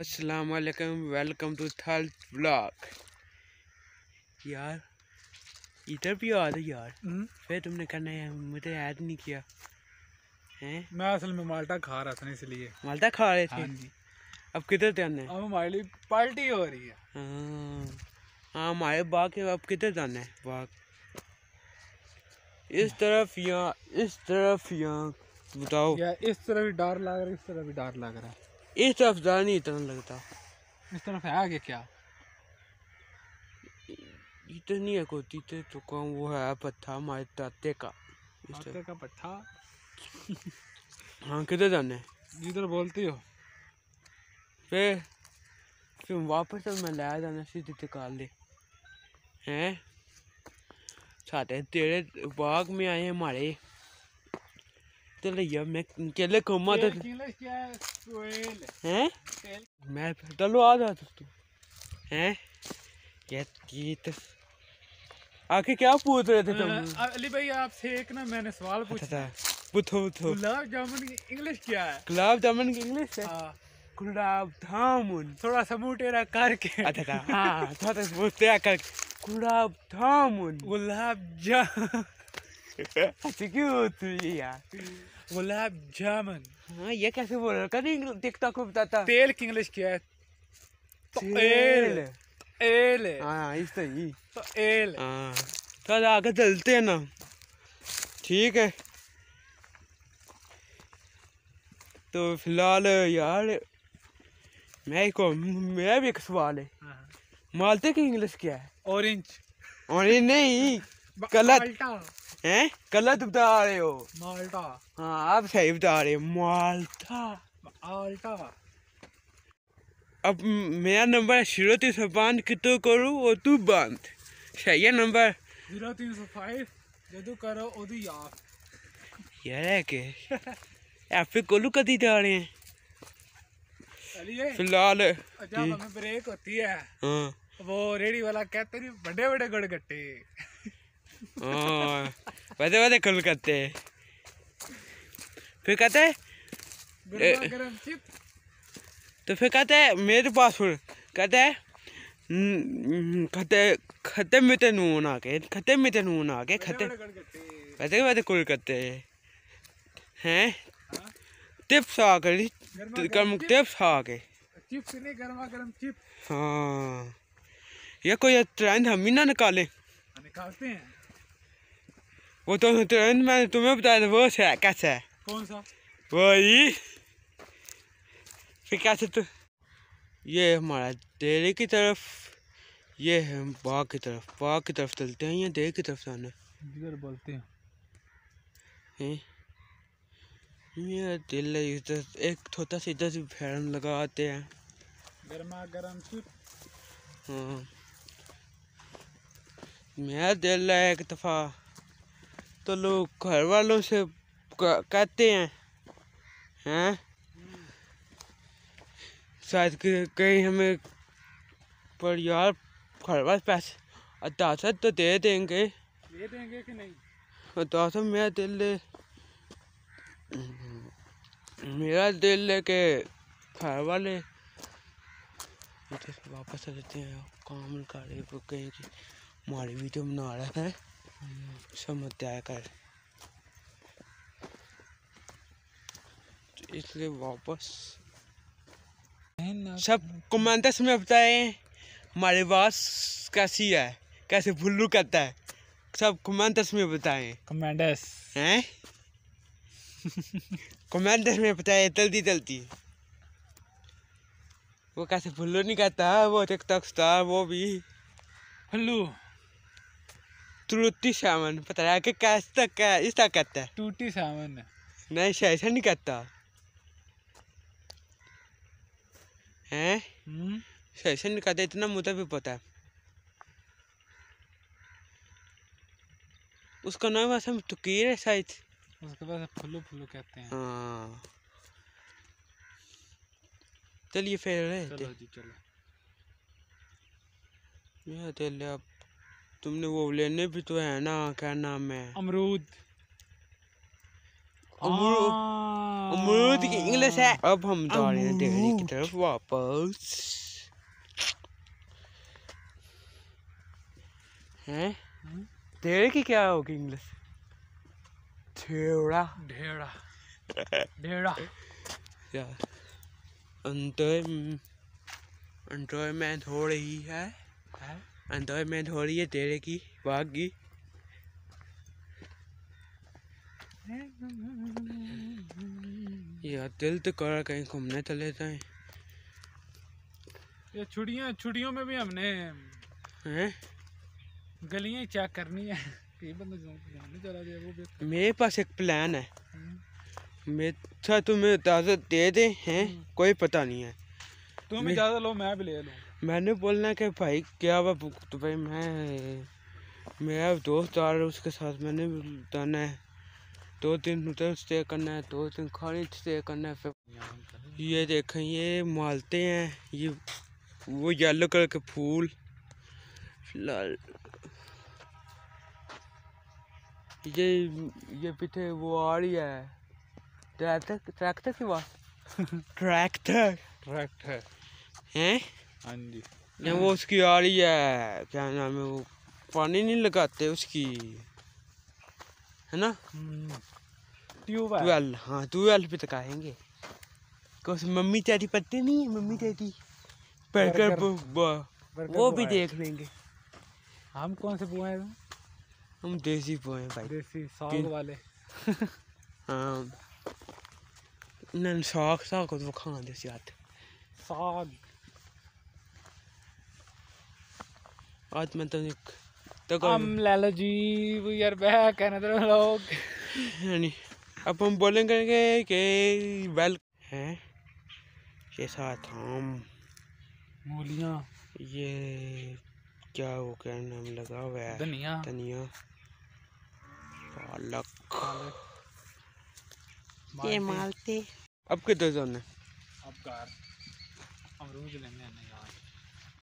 अस्सलाम वालेकुम welcome to थल ब्लॉग यार इधर भी आ रही यार हम्म? फिर तुमने करना है मुझे ऐड नहीं किया हैं मैं असल में माल्टा खा रहा था ना इसलिए माल्टा खा रहे थे हाँ अब किधर जाना है अब हमारे लिए पार्टी हो रही है हाँ।, हाँ हमारे बाग है अब किधर जाना है बाग इस तरफ यहाँ इस तरफ यहाँ बताओ या इस तरफ भी डर लग रहा है इस तरफ भी डर लग रहा है इस तरफ ज़्यादा नहीं इतना लगता इस तरफ है आगे क्या इतनी है कोती थे तो कौन वो है पत्था हमारे ताते का ताते का पत्था हाँ किधर जाने जिधर बोलती हो फिर फिर वापस अब मैं लाया जाना सीधे निकाल ले हैं साढ़े तेरे बाग में आए हमारे तो ले यार मैं केले घूमा था हैं मैं चलो आ जा तू तो। हैं क्या कीत आखिर क्या पूछ रहे थे तुम अली भाई आपसे एक ना मैंने सवाल अच्छा, पूछा था अच्छा। पूछो पूछो गुलाब जामुन की इंग्लिश क्या है गुलाब जामुन की इंग्लिश है हाँ। गुलाब जामुन थोड़ा सा मुटेरा करके अच्छा था अच्छा। हाँ थोड़ा सा मुटेरा करके गुलाब जामुन गुलाब जामुन हंसी गुलाब जामुन हाँ ये कैसे बोल रहा कभी टिकटॉक पे बताता तेल की इंग्लिश क्या है तेल तेल हाँ इस तो ही तो एल हाँ कल आगे चलते हैं ना ठीक है तो फिलहाल यार मैं को मैं भी एक सवाल है मालते की इंग्लिश क्या है ऑरेंज ऑरेंज नहीं गलत हैं गलत बता रहे हो माल्टा हाँ आप सही बता रहे हो माल्टा माल्टा अब मेरा नंबर जीरो तीन सौ बांध कितो करो और तू बांध सही है नंबर जीरो तीन सौ फाइव जो करो ओ तू यार यार है के आप फिर कोलू कदी जा रहे हैं फिलहाल अच्छा, ब्रेक होती है हाँ। वो रेडी वाला कहते नहीं बड़े बड़े गड़गट्टे वैसे वैसे खुल करते फिर कहते तो फिर कहते मेरे पास फिर कहते खते खते मिते नून आ गए खते मिते तो नून आ गए खते वैसे वैसे कुल करते हैं टिप्स हाँ। आ कर गर्म टिप्स आ के चिप्स नहीं गर्मा गर्म चिप्स हाँ ये कोई ट्रेंड हम ही ना निकाले निकालते हैं वो तो मैंने तुम्हें बताया था वो है कैसा है कौन सा वही फिर कैसे तो ये हमारा डेरे की तरफ ये है हम बाग की तरफ बाग की तरफ चलते हैं या डेरे की तरफ जाना इधर बोलते हैं मेरा दिल है इधर एक छोटा सा इधर से फैन लगाते हैं गर्मा गर्म सूट हाँ मेरा दिल है एक दफ़ा तो लोग घर वालों से कहते हैं हैं शायद कहीं हमें पर यार घर वाले पैसे अदासत तो दे देंगे दे देंगे कि नहीं अदासत मेरा दिल ले मेरा दिल ले के घर वाले वापस आ जाते हैं काम कर रहे कहीं की हमारी वीडियो बना रहा है समझ कर तो इसलिए वापस सब कमेंट्स में बताएं हमारे बास कैसी है कैसे भुल्लू करता है सब कमेंट्स में बताएं कमेंट्स हैं कमेंट्स में बताएं जल्दी जल्दी वो कैसे भुल्लू नहीं करता वो टिकटॉक स्टार वो भी भुल्लू त्रुटि सेवन पता है कि कैस तक है इस तक कहता है टूटी सेवन नहीं शायद ऐसा नहीं कहता है हम्म। ऐसा नहीं कहता इतना मुझे भी पता है उसका नाम असम तुकीर है शायद उसके पास फुलू फुलू कहते हैं हाँ। चलिए फिर चलो जी चलो यह दिल अब तुमने वो लेने भी तो है ना क्या नाम है अमरूद हाँ। अमरूद की इंग्लिश है अब हम जा रहे हैं डेयरी की तरफ वापस हैं हम्म। डेयरी की क्या होगी इंग्लिश ढेड़ा ढेड़ा ढेड़ा यार अंतर अंतरमेंट हो रही है, है? एंजॉयमेंट हो रही है तेरे की बाग की यार दिल तो कर कहीं घूमने चले जाए ये छुड़िया छुड़ियों में भी हमने हैं गलियां चेक करनी है अच्छा। मेरे पास एक प्लान है मेरा हम्म। अच्छा, तुम्हें इजाज़त दे दे हैं हम्म। कोई पता नहीं है तुम इजाज़त लो मैं भी ले लूँ मैंने बोलना कि भाई क्या हुआ तो भाई मैं मेरा दोस्त आ रहा है उसके साथ मैंने जाना है दो दिन उधर स्टे करना है दो दिन खाने स्टे करना है फिर ये देखें ये मालते हैं ये वो येलो कलर के फूल लाल ये ये पीछे वो आ रही है ट्रैक्टर ट्रैक्टर की बात ट्रैक्टर ट्रैक्टर हैं हाँ जी नहीं वो उसकी आ रही है क्या नाम है वो पानी नहीं लगाते उसकी है ना हम्म, ट्यूबवेल हाँ ट्यूबवेल पे लगाएंगे कुछ मम्मी तेरी पत्ते नहीं है मम्मी डैडी बर्गर वो भी देख लेंगे हम कौन से बुआ हैं हम देसी बुआ हैं भाई देसी साग वाले हाँ नन साग साग को तो खाना देसी आते साग आज मैं तो एक तो हम लालो जी वो यार बह बैक अनदर तो लोग यानी अब हम बोलेंगे कि वेल है के साथ हम मूलियाँ ये क्या वो क्या नाम लगा हुआ है धनिया धनिया पालक ये मालते अब कितने जाने अब कार अमरूद लेने आने